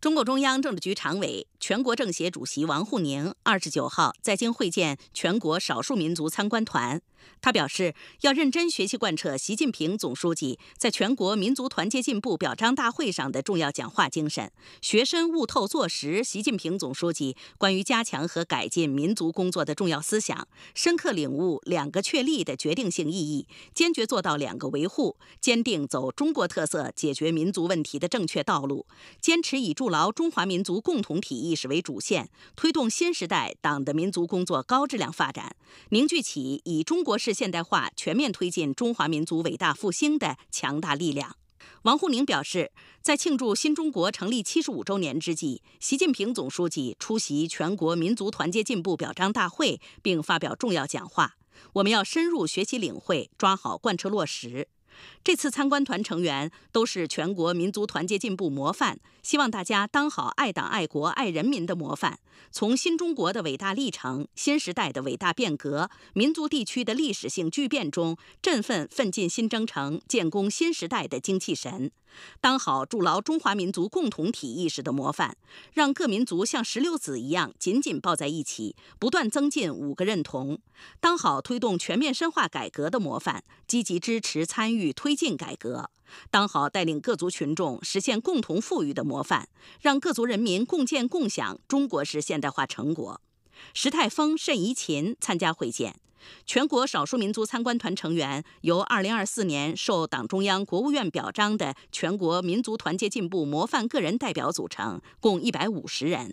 中共中央政治局常委。全国政协主席王沪宁二十九号在京会见全国少数民族参观团。他表示，要认真学习贯彻习近平总书记在全国民族团结进步表彰大会上的重要讲话精神，学深悟透、做实习近平总书记关于加强和改进民族工作的重要思想，深刻领悟“两个确立”的决定性意义，坚决做到“两个维护”，坚定走中国特色解决民族问题的正确道路，坚持以筑牢中华民族共同体。历史为主线，推动新时代党的民族工作高质量发展，凝聚起以中国式现代化全面推进中华民族伟大复兴的强大力量。王沪宁表示，在庆祝新中国成立七十五周年之际，习近平总书记出席全国民族团结进步表彰大会并发表重要讲话，我们要深入学习领会，抓好贯彻落实。这次参观团成员都是全国民族团结进步模范，希望大家当好爱党、爱国、爱人民的模范，从新中国的伟大历程、新时代的伟大变革、民族地区的历史性巨变中，振奋奋进新征程、建功新时代的精气神，当好筑牢中华民族共同体意识的模范，让各民族像石榴籽一样紧紧抱在一起，不断增进五个认同，当好推动全面深化改革的模范，积极支持参与。与推进改革，当好带领各族群众实现共同富裕的模范，让各族人民共建共享中国式现代化成果。石泰峰、慎怡琴参加会见。全国少数民族参观团成员由2024年受党中央、国务院表彰的全国民族团结进步模范个人代表组成，共150人。